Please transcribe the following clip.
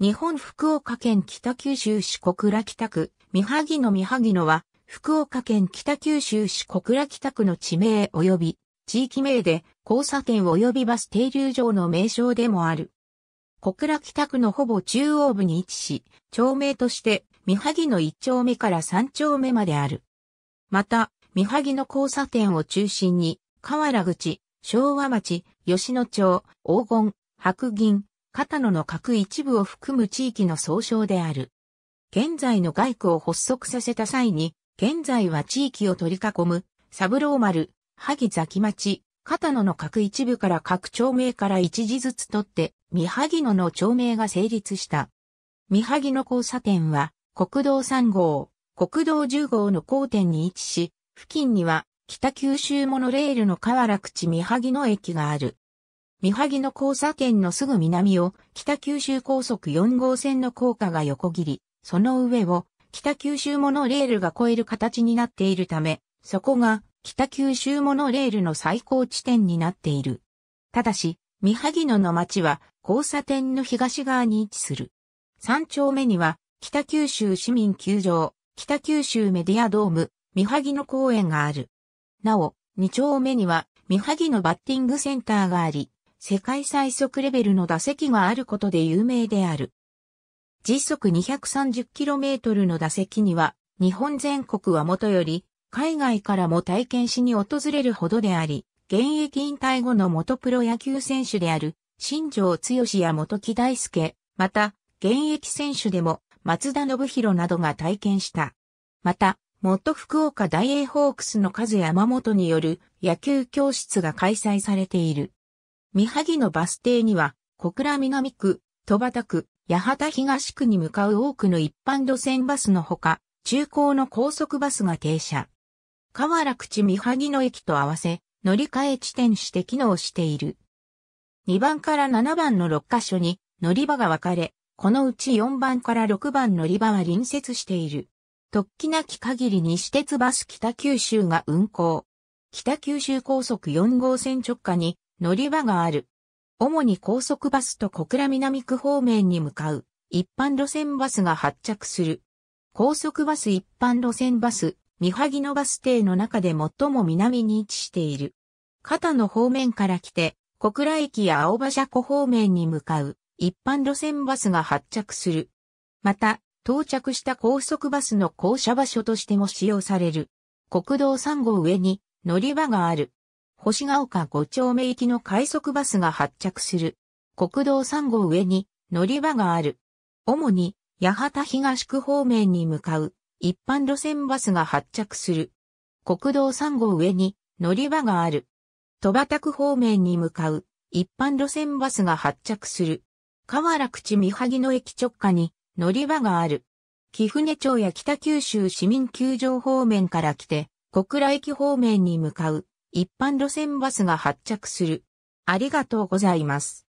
日本福岡県北九州市小倉北区、三萩野三萩野は、福岡県北九州市小倉北区の地名及び、地域名で、交差点及びバス停留場の名称でもある。小倉北区のほぼ中央部に位置し、町名として、三萩野1丁目から3丁目まである。また、三萩野交差点を中心に、河原口、昭和町、吉野町、黄金、白銀、片野の各一部を含む地域の総称である。現在の外区を発足させた際に、現在は地域を取り囲む、三郎丸、萩崎町、片野の各一部から各町名から一字ずつ取って、三萩野の町名が成立した。三萩野交差点は、国道3号、国道10号の交点に位置し、付近には北九州モノレールの河原口三萩野駅がある。三萩の交差点のすぐ南を北九州高速4号線の高架が横切り、その上を北九州モノレールが越える形になっているため、そこが北九州モノレールの最高地点になっている。ただし、三萩野の町は交差点の東側に位置する。三丁目には北九州市民球場、北九州メディアドーム、三萩野公園がある。なお、二丁目には三萩野バッティングセンターがあり、世界最速レベルの打席があることで有名である。時速 230km の打席には、日本全国はもとより、海外からも体験しに訪れるほどであり、現役引退後の元プロ野球選手である、新庄剛志や元木大輔、また、現役選手でも、松田信弘などが体験した。また、元福岡大英ホークスの数山本による野球教室が開催されている。三萩のバス停には、小倉南区、戸畑区、八幡東区に向かう多くの一般路線バスのほか、中高の高速バスが停車。河原口三萩の駅と合わせ、乗り換え地点して機能している。2番から7番の6カ所に乗り場が分かれ、このうち4番から6番乗り場は隣接している。特記なき限り西鉄バス北九州が運行。北九州高速4号線直下に乗り場がある。主に高速バスと小倉南区方面に向かう一般路線バスが発着する。高速バス一般路線バス、三萩野バス停の中で最も南に位置している。片の方面から来て、小倉駅や青葉車庫方面に向かう一般路線バスが発着する。また、到着した高速バスの降車場所としても使用される。国道3号上に乗り場がある。星ヶ丘5丁目行きの快速バスが発着する。国道3号上に乗り場がある。主に八幡東区方面に向かう一般路線バスが発着する。国道3号上に乗り場がある。戸畑区方面に向かう一般路線バスが発着する。河原口三萩野駅直下に乗り場がある。貴船町や北九州市民球場方面から来て、小倉駅方面に向かう一般路線バスが発着する。ありがとうございます。